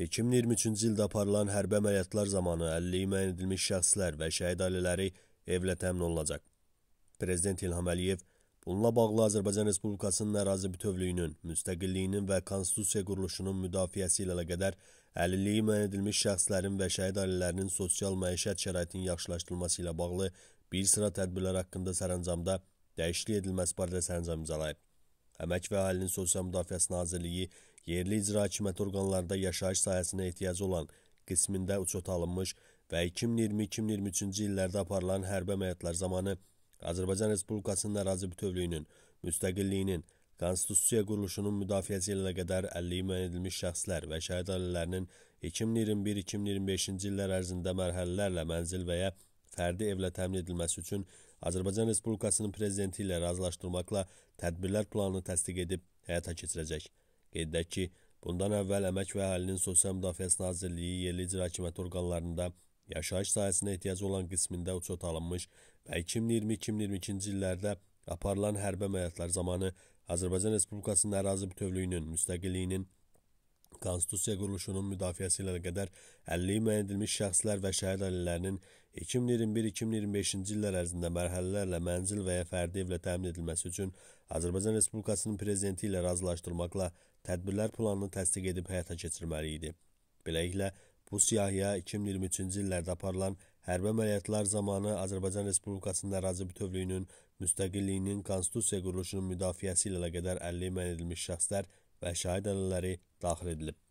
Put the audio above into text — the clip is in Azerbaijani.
2023-cü ildə aparılan hərbi əməliyyatlar zamanı 50 müəyyən edilmiş şəxslər və şəhid ailələri evlə təmin olunacaq. Prezident İlham Əliyev bununla bağlı Azərbaycan Respublikasının ərazi bütövlüyünün, müstəqilliyinin və konstitusiya quruluşunun müdafiəsi ilə əlaqədar əlilliyi müəyyən edilmiş şəxslərin və şəhid ailələrinin sosial məişət şəraitinin yaxşılaşdırılması ilə bağlı bir sıra tədbirlər haqqında sərəncamda dəyişiklik edilməsi barədə sərəncam imzalayıb. Əmək və Əhalinin Sosial Müdafiəsi Nazirliyi yerli icra hakimiyyəti orqanlarında yaşayış sahəsinə ehtiyacı olan qismində uçot alınmış və 2020-2023-cü illərdə aparılan hərbi əməliyyatlar zamanı Azərbaycan Respublikasının ərazi bütövlüyünün, müstəqilliyinin, Konstitusiya quruluşunun müdafiəsi ilə qədər 50 müəyyən edilmiş şəxslər və şəhid ailələrinin 2021-2025-ci illər ərzində mərhələlərlə mənzil və ya fərdi evlə təmin edilməsi üçün Azərbaycan Respublikasının prezidenti ilə razılaşdırmaqla tədbirlər planını təsdiq edib həyata keçirəcək. Qeyd edək ki, bundan əvvəl Əmək və Əhalinin Sosial Müdafiəsi Nazirliyi yerli icra hakimiyyəti orqanlarında yaşayış sahəsinə ehtiyacı olan qismində uçot alınmış və 2020-2022-ci illərdə aparılan hərbi əməliyyatlar zamanı Azərbaycan Respublikasının ərazi bütövlüyünün, müstəqilliyinin Konstitusiya quruluşunun müdafiəsi ilə qədər 50 müəyyən edilmiş şəxslər və şəhid ailələrinin 2021-2025-ci illər ərzində mərhələlərlə mənzil və ya fərdi evlə təmin edilməsi üçün Azərbaycan Respublikasının prezidenti ilə razılaşdırmaqla tədbirlər planını təsdiq edib həyata keçirməli idi. Beləliklə, Bu siyahıya 2023-cü illərdə aparılan hərbi əməliyyatlar zamanı Azərbaycan Respublikasının ərazi bütövlüyünün, müstəqilliyinin, konstitusiya quruluşunun müdafiəsi ilə qədər 50 müəyyən edilmiş şəxslər və şahid ailələri daxil edilib.